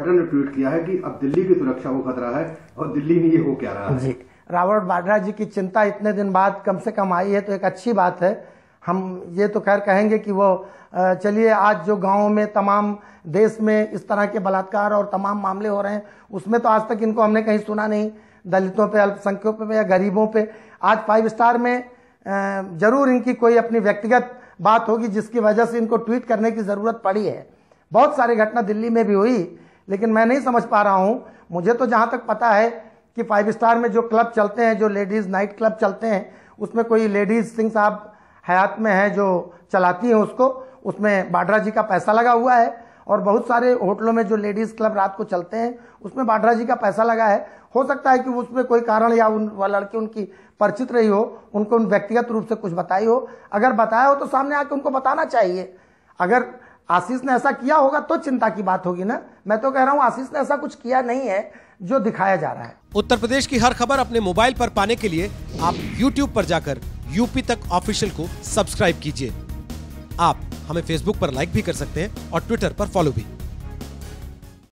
बाड्रा ने ट्वीट किया है कि अब दिल्ली की सुरक्षा को खतरा है और दिल्ली में ये हो क्या रहा है जी रावण बाड्रा जी की चिंता इतने दिन बाद कम से कम आई है तो एक अच्छी बात है हम ये तो खैर कहेंगे कि वो चलिए आज जो गाँव में तमाम देश में इस तरह के बलात्कार और तमाम मामले हो रहे हैं उसमें तो आज तक इनको हमने कहीं सुना नहीं दलितों पे अल्पसंख्यकों पे या गरीबों पे आज फाइव स्टार में जरूर इनकी कोई अपनी व्यक्तिगत बात होगी जिसकी वजह से इनको ट्वीट करने की ज़रूरत पड़ी है बहुत सारी घटना दिल्ली में भी हुई लेकिन मैं नहीं समझ पा रहा हूँ मुझे तो जहाँ तक पता है कि फाइव स्टार में जो क्लब चलते हैं जो लेडीज़ नाइट क्लब चलते हैं उसमें कोई लेडीज़ सिंह साहब हयात में है जो चलाती हैं उसको उसमें बाड्रा जी का पैसा लगा हुआ है और बहुत सारे होटलों में जो लेडीज़ क्लब रात को चलते हैं उसमें बाड्रा जी का पैसा लगा है हो सकता है कि उसमें कोई कारण या उन लड़की उनकी परिचित रही हो उनको उन व्यक्तिगत रूप से कुछ बताई हो अगर बताया हो तो सामने आके उनको बताना चाहिए अगर आशीष ने ऐसा किया होगा तो चिंता की बात होगी ना मैं तो कह रहा हूँ आशीष ने ऐसा कुछ किया नहीं है जो दिखाया जा रहा है उत्तर प्रदेश की हर खबर अपने मोबाइल पर पाने के लिए आप यूट्यूब पर जाकर यूपी तक ऑफिशियल को सब्सक्राइब कीजिए आप हमें फेसबुक पर लाइक भी कर सकते हैं और ट्विटर पर फॉलो भी